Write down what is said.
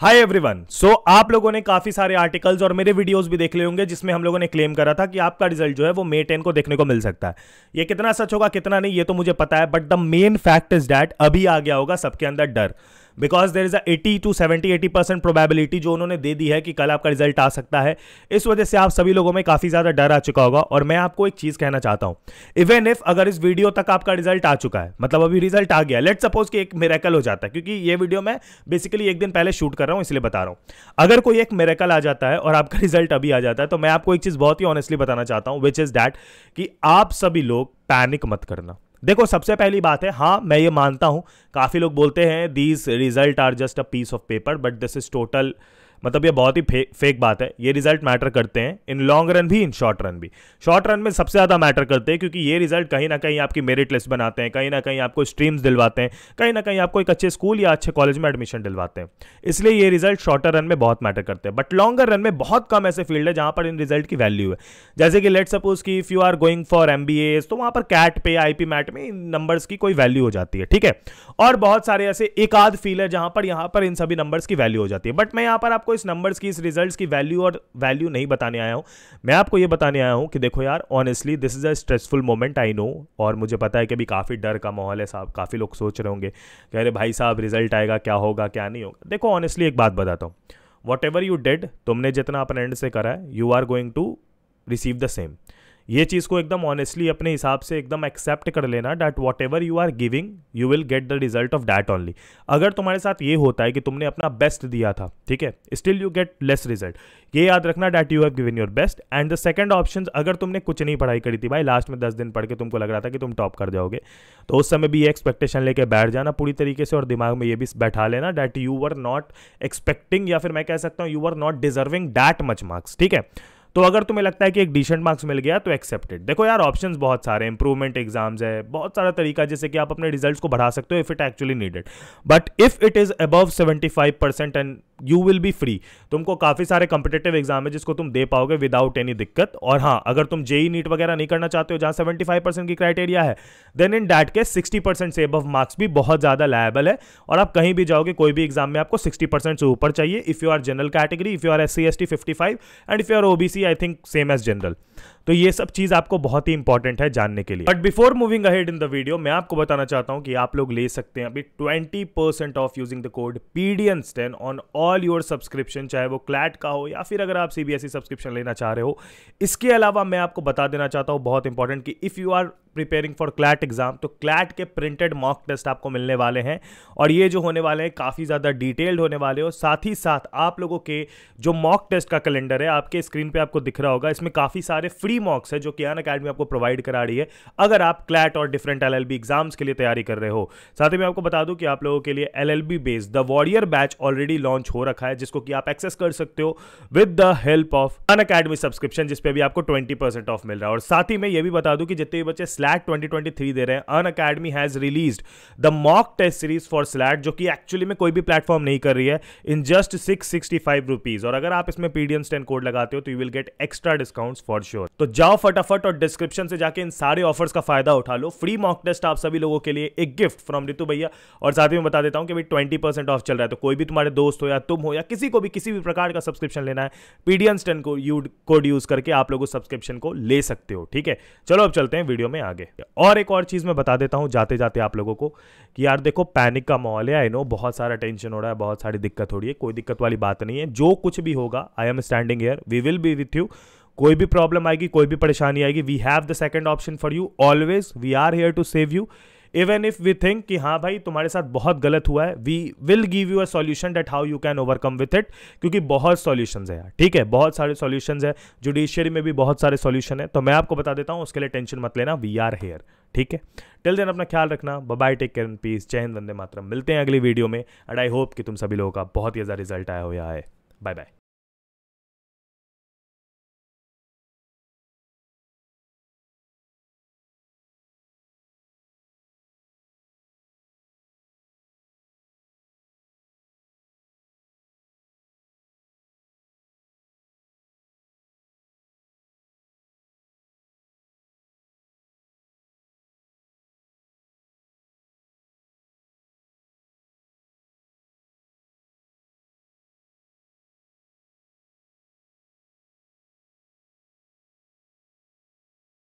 hi everyone so आप लोगों ने काफी सारे आर्टिकल्स और मेरे वीडियोस भी देख लिए होंगे जिसमें हम लोगों ने क्लेम करा था कि आपका रिजल्ट जो है वो मे टेन को देखने को मिल सकता है ये कितना सच होगा कितना नहीं ये तो मुझे पता है but the main fact is that अभी आ गया होगा सबके अंदर डर because there is a 80 to 70 80 percent probability जो उन्होंने दे दी है कि कल आपका रिजल्ट आ सकता है इस वजह से आप सभी लोगों में काफ़ी ज़्यादा डर आ चुका होगा और मैं आपको एक चीज़ कहना चाहता हूँ इवन इफ अगर इस वीडियो तक आपका रिजल्ट आ चुका है मतलब अभी रिजल्ट आ गया लेट सपोज कि एक मेरेकल हो जाता है क्योंकि ये वीडियो मैं बेसिकली एक दिन पहले शूट कर रहा हूँ इसलिए बता रहा हूँ अगर कोई एक मेरेकल आ जाता है और आपका रिजल्ट अभी आ जाता है तो मैं आपको एक चीज़ बहुत ही ऑनेस्टली बताना चाहता हूँ विच इज़ डैट कि आप सभी लोग पैनिक मत करना देखो सबसे पहली बात है हाँ मैं ये मानता हूँ काफ़ी लोग बोलते हैं these result are just a piece of paper but this is total मतलब ये बहुत ही फे, फेक बात है ये रिजल्ट मैटर करते हैं इन लॉन्ग रन भी इन शॉर्ट रन भी शॉर्ट रन में सबसे ज़्यादा मैटर करते हैं क्योंकि ये रिजल्ट कहीं ना कहीं आपकी मेरिट लिस्ट बनाते हैं कहीं ना कहीं आपको स्ट्रीम्स दिलवाते हैं कहीं ना कहीं आपको एक अच्छे स्कूल या अच्छे कॉलेज में एडमिशन दिलवाते हैं इसलिए ये रिजल्ट शॉर्टर रन में बहुत मैटर करते हैं बट लॉन्गर रन में बहुत कम ऐसे फील्ड है जहाँ पर इन रिजल्ट की वैल्यू है जैसे कि लेट सपोज की if you are going for M तो वहाँ पर कैट पे आई मैट में इन नंबर्स की कोई वैल्यू हो जाती है ठीक है और बहुत सारे ऐसे एक आध फील्ड है जहाँ पर यहाँ पर इन सभी नंबर्स की वैल्यू हो जाती है बट मैं यहाँ पर आपको आपको इस नंबर्स की इस रिजल्ट्स की वैल्यू और वैल्यू नहीं बताने आया हूँ मैं आपको ये बताने आया हूँ कि देखो यार honestly this is a stressful moment I know और मुझे पता है कि अभी काफ़ी डर का माहौल है साहब काफ़ी लोग सोच रहे होंगे कि अरे भाई साहब रिजल्ट आएगा क्या होगा क्या नहीं होगा देखो ऑनेस्टली एक बात बताता हूँ वॉट एवर यू डेड तुमने जितना अपने एंड से करा है you are going to receive the same ये चीज़ को एकदम ऑनेस्टली अपने हिसाब से एकदम एक्सेप्ट कर लेना that whatever you are giving you will get the result of that only अगर तुम्हारे साथ ये होता है कि तुमने अपना बेस्ट दिया था ठीक है still you get less result ये याद रखना that you have given your best and the second option अगर तुमने कुछ नहीं पढ़ाई करी थी भाई लास्ट में दस दिन पढ़ के तुमको लग रहा था कि तुम टॉप कर जाओगे तो उस समय भी ये एक्सपेक्टेशन लेके बैठ जाना पूरी तरीके से और दिमाग में ये भी बैठा लेना that you are not expecting या फिर मैं कह सकता हूँ you are not deserving that much marks ठीक है तो अगर तुम्हें लगता है कि एक डिसेंट मार्क्स मिल गया तो एक्सेप्टेड देखो यार ऑप्शन बहुत सारे इंप्रूवमेंट एग्जाम्स है बहुत सारा तरीका जैसे कि आप अपने रिजल्ट को बढ़ा सकते हो if it actually needed but if it is above seventy five percent and you will be free तुमको काफ़ी सारे कंपिटेटिव एग्जाम है जिसको तुम दे पाओगे विदाउट एनी दिक्कत और हाँ अगर तुम जेई नीट e वगैरह नहीं करना चाहते हो जहाँ सेवेंटी फाइव परसेंट की क्राइटेरिया है देन इन डैट के सिक्सटी परसेंट से अबव मार्क्स भी बहुत ज़्यादा लायबल है और आप कहीं भी जाओगे कोई भी एग्जाम में आपको सिक्सटी परसेंट से ऊपर चाहिए if you are general category if you are S C S T fifty five and if you are O B I think same as general तो ये सब चीज़ आपको बहुत ही इंपॉर्टेंट है जानने के लिए but before moving ahead in the video मैं आपको बताना चाहता हूं कि आप लोग ले सकते हैं अभी twenty percent off using the code PDN ten on all your subscription चाहे वो क्लैट का हो या फिर अगर आप सीबीएसई सब्सक्रिप्शन e लेना चाह रहे हो इसके अलावा मैं आपको बता देना चाहता हूं बहुत इंपॉर्टेंट कि if you are preparing for CLAT exam तो क्लैट के प्रिंटेड मॉक टेस्ट आपको मिलने वाले हैं और ये जो होने वाले हैं काफ़ी ज़्यादा डिटेल्ड होने वाले और साथ ही साथ आप लोगों के जो मॉक टेस्ट का कैलेंडर है आपके स्क्रीन पे आपको दिख रहा होगा इसमें काफ़ी सारे फ्री मॉक्स है जो कियान अकेडमी आपको प्रोवाइड करा रही है अगर आप क्लैट और डिफरेंट एल एग्जाम्स के लिए तैयारी कर रहे हो साथ ही मैं आपको बता दूँ कि आप लोगों के लिए L L B based the warrior batch already launch हो रखा है जिसको कि आप एक्सेस कर सकते हो with the help of Unacademy subscription जिसपे भी आपको ट्वेंटी ऑफ मिल रहा है और साथ ही मैं ये भी बता दूँ कि जितने भी बच्चे स्लैट 2023 दे रहे हैं Unacademy has release the mock test series for SLAT जो कि एक्चुअली में कोई भी प्लेटफॉर्म नहीं कर रही है in just six sixty five rupees और अगर आप इसमें पीडीएम टेन कोड लगाते हो तो you will get extra discount for sure तो जाओ फटाफट और डिस्क्रिप्शन से जाके इन सारे ऑफर्स का फायदा उठा लो फ्री मॉक टेस्ट आप सभी लोगों के लिए एक गिफ्ट फ्रॉम रितु भैया और साथ ही मैं बता देता हूं कि भाई ट्वेंटी परसेंट ऑफ चल रहा है तो कोई भी तुम्हारे दोस्त हो या तुम हो या किसी को भी किसी भी प्रकार का सब्सक्रिप्शन लेना है पीडीएम टेन कोड यूज करके आप लोग सब्सक्रिप्शन को ले सकते हो ठीक है चलो अब चलते हैं वीडियो में आगे आगे और एक और चीज़ मैं बता देता हूं जाते जाते आप लोगों को कि यार देखो पैनिक का माहौल है आई नो बहुत सारा टेंशन हो रहा है बहुत सारी दिक्कत हो रही है कोई दिक्कत वाली बात नहीं है जो कुछ भी होगा I am standing here we will be with you कोई भी प्रॉब्लम आएगी कोई भी परेशानी आएगी we have the second option for you always we are here to save you even if we think कि हाँ भाई तुम्हारे साथ बहुत गलत हुआ है we will give you a solution that how you can overcome with it क्योंकि बहुत सॉल्यूशन है यार ठीक है बहुत सारे सॉल्यूशन है जुडिशियरी में भी बहुत सारे सॉल्यूशन है तो मैं आपको बता देता हूँ उसके लिए टेंशन मत लेना वी आर हेयर ठीक है टिल देन अपना ख्याल रखना bye take care and peace जय हिंद वंदे मातरम मिलते हैं अगली वीडियो में एंड आई होप कि तुम सभी लोगों का बहुत ही ज़्यादा रिजल्ट आया हुआ है बाय बाय